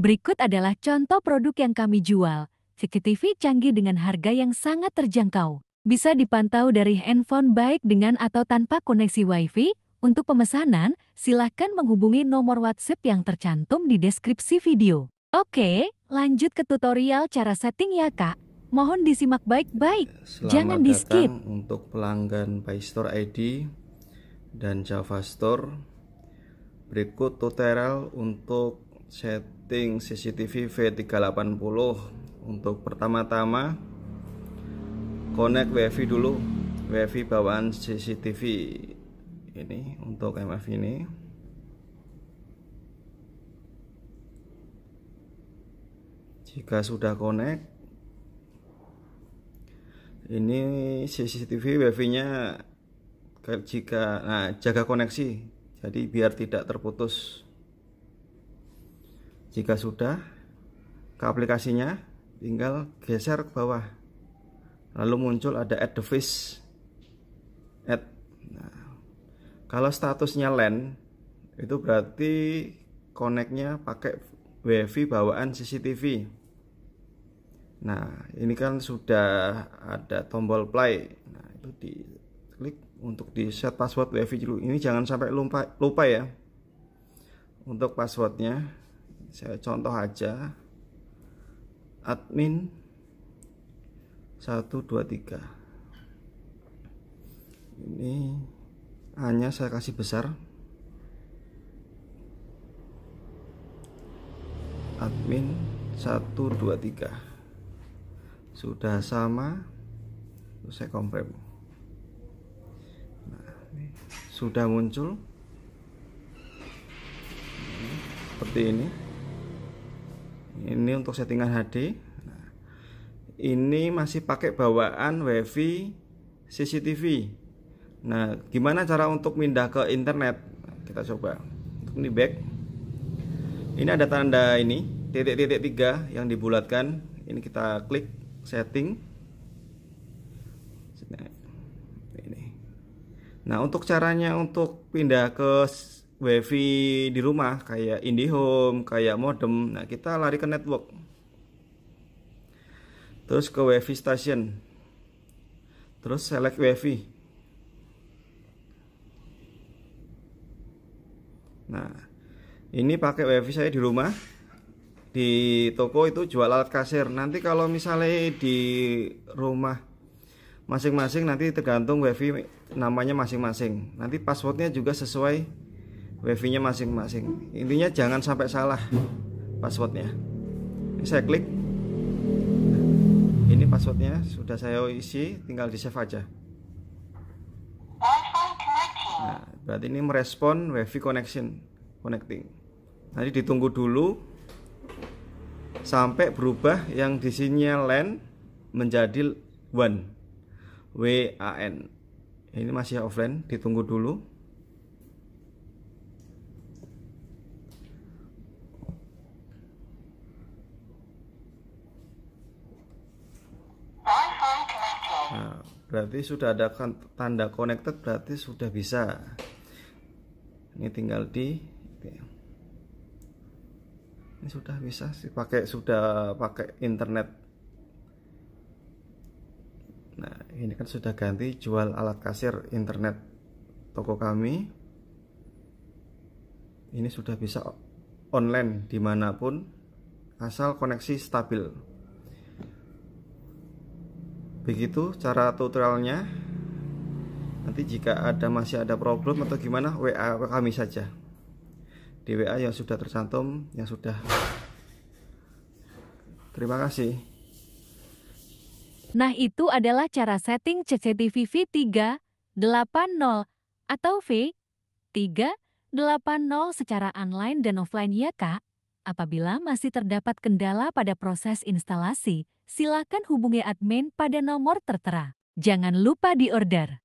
Berikut adalah contoh produk yang kami jual, CCTV canggih dengan harga yang sangat terjangkau. Bisa dipantau dari handphone baik dengan atau tanpa koneksi Wi-Fi. Untuk pemesanan, silahkan menghubungi nomor WhatsApp yang tercantum di deskripsi video. Oke, lanjut ke tutorial cara setting ya kak. Mohon disimak baik-baik, jangan di skip. untuk pelanggan Play ID dan Java Store. Berikut tutorial untuk set setting CCTV V380 untuk pertama-tama connect WiFi dulu WiFi bawaan CCTV ini untuk MF ini jika sudah connect ini CCTV WiFi nya jika nah jaga koneksi jadi biar tidak terputus jika sudah ke aplikasinya tinggal geser ke bawah lalu muncul ada add device. add nah, kalau statusnya LAN itu berarti koneknya pakai WiFi bawaan CCTV nah ini kan sudah ada tombol play nah itu di klik untuk di set password WiFi dulu ini jangan sampai lupa lupa ya untuk passwordnya saya contoh aja admin 123 ini hanya saya kasih besar admin 123 sudah sama terus saya compare nah, ini sudah muncul seperti ini ini untuk settingan HD ini masih pakai bawaan wifi CCTV nah gimana cara untuk pindah ke internet kita coba untuk ini back ini ada tanda ini titik-titik tiga yang dibulatkan ini kita klik setting nah, nah untuk caranya untuk pindah ke wifi di rumah kayak IndiHome, kayak modem. Nah, kita lari ke network. Terus ke wifi station. Terus select wifi. Nah, ini pakai wifi saya di rumah. Di toko itu jual alat kasir. Nanti kalau misalnya di rumah masing-masing nanti tergantung wifi namanya masing-masing nanti passwordnya juga sesuai wifi nya masing-masing intinya jangan sampai salah passwordnya ini saya klik ini passwordnya sudah saya isi tinggal di save aja nah, berarti ini merespon wifi connection connecting nanti ditunggu dulu sampai berubah yang di sini LAN e menjadi WAN WAN. ini masih offline ditunggu dulu berarti sudah ada kan tanda connected berarti sudah bisa ini tinggal di ini sudah bisa sih pakai sudah pakai internet nah ini kan sudah ganti jual alat kasir internet toko kami ini sudah bisa online dimanapun asal koneksi stabil begitu cara tutorialnya nanti jika ada masih ada problem atau gimana WA kami saja di WA yang sudah tercantum yang sudah terima kasih nah itu adalah cara setting CCTV V380 atau V380 secara online dan offline ya kak Apabila masih terdapat kendala pada proses instalasi, silakan hubungi admin pada nomor tertera. Jangan lupa diorder.